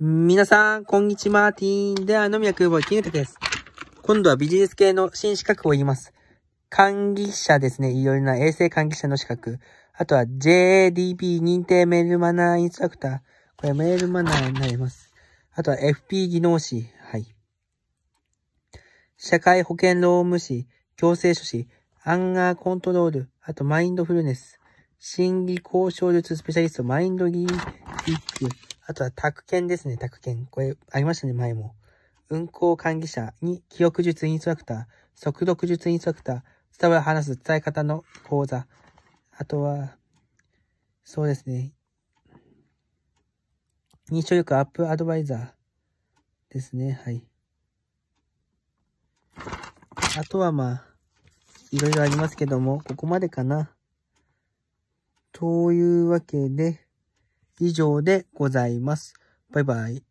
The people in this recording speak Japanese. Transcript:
皆さん、こんにちは、ティーンでは、野宮空母生き抜です。今度はビジネス系の新資格を言います。管理者ですね。いろいろな衛生管理者の資格。あとは JDP 認定メールマナーインストラクター。これメールマナーになります。あとは FP 技能士。はい。社会保険労務士、行政書士、アンガーコントロール、あとマインドフルネス、心理交渉術スペシャリスト、マインドギーティック、あとは宅建ですね、宅建。これ、ありましたね、前も。運行管理者に記憶術インストラクター、速読術インストラクター、伝わる話す伝え方の講座。あとは、そうですね。認証力アップアドバイザーですね。はい。あとはまあ、いろいろありますけども、ここまでかな。というわけで、以上でございます。バイバイ。